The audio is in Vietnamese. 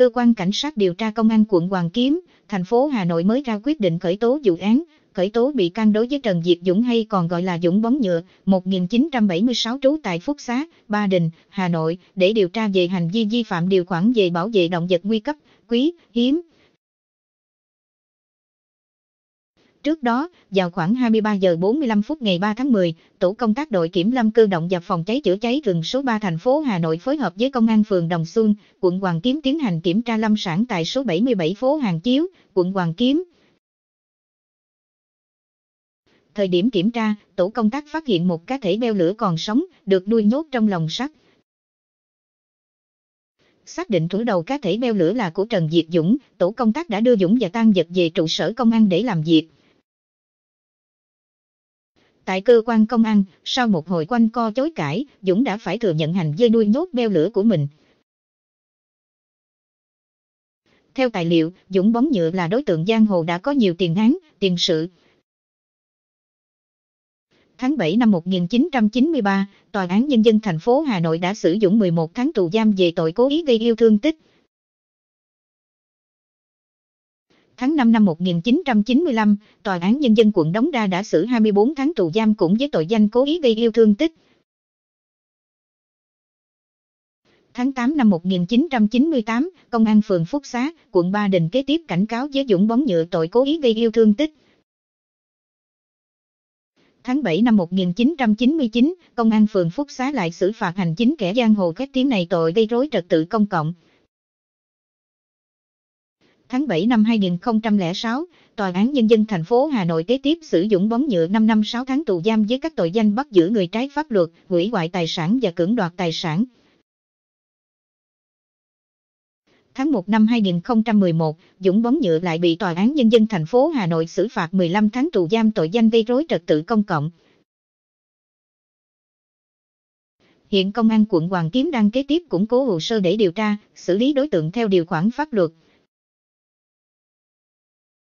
cơ quan cảnh sát điều tra công an quận Hoàng Kiếm, thành phố Hà Nội mới ra quyết định khởi tố vụ án, khởi tố bị can đối với Trần Diệt Dũng hay còn gọi là Dũng bóng nhựa, 1976 trú tại Phúc Xá, Ba Đình, Hà Nội, để điều tra về hành vi vi phạm điều khoản về bảo vệ động vật nguy cấp, quý, hiếm, Trước đó, vào khoảng 23 giờ 45 phút ngày 3 tháng 10, Tổ công tác đội kiểm lâm cơ động và phòng cháy chữa cháy rừng số 3 thành phố Hà Nội phối hợp với công an phường Đồng Xuân, quận Hoàng Kiếm tiến hành kiểm tra lâm sản tại số 77 phố Hàng Chiếu, quận Hoàng Kiếm. Thời điểm kiểm tra, tổ công tác phát hiện một cá thể beo lửa còn sống, được nuôi nhốt trong lồng sắt. Xác định thủ đầu cá thể beo lửa là của Trần Diệt Dũng, tổ công tác đã đưa Dũng và tan vật về trụ sở công an để làm việc. Tại cơ quan công an, sau một hồi quanh co chối cãi, Dũng đã phải thừa nhận hành dây nuôi nhốt beo lửa của mình. Theo tài liệu, Dũng Bóng Nhựa là đối tượng giang hồ đã có nhiều tiền án, tiền sự. Tháng 7 năm 1993, Tòa án Nhân dân thành phố Hà Nội đã xử Dũng 11 tháng tù giam về tội cố ý gây yêu thương tích. tháng 5 năm 1995, Tòa án Nhân dân quận Đống Đa đã xử 24 tháng tù giam cũng với tội danh cố ý gây yêu thương tích. Tháng 8 năm 1998, Công an phường Phúc Xá, quận Ba Đình kế tiếp cảnh cáo với Dũng bóng nhựa tội cố ý gây yêu thương tích. Tháng 7 năm 1999, Công an phường Phúc Xá lại xử phạt hành chính kẻ giang hồ các tiếng này tội gây rối trật tự công cộng tháng 7 năm 2006, Tòa án Nhân dân thành phố Hà Nội kế tiếp sử dụng bóng nhựa 5 năm 6 tháng tù giam với các tội danh bắt giữ người trái pháp luật, hủy hoại tài sản và cưỡng đoạt tài sản. Tháng 1 năm 2011, Dũng bóng nhựa lại bị Tòa án Nhân dân thành phố Hà Nội xử phạt 15 tháng tù giam tội danh gây rối trật tự công cộng. Hiện Công an quận Hoàng Kiếm đang kế tiếp củng cố hồ sơ để điều tra, xử lý đối tượng theo điều khoản pháp luật.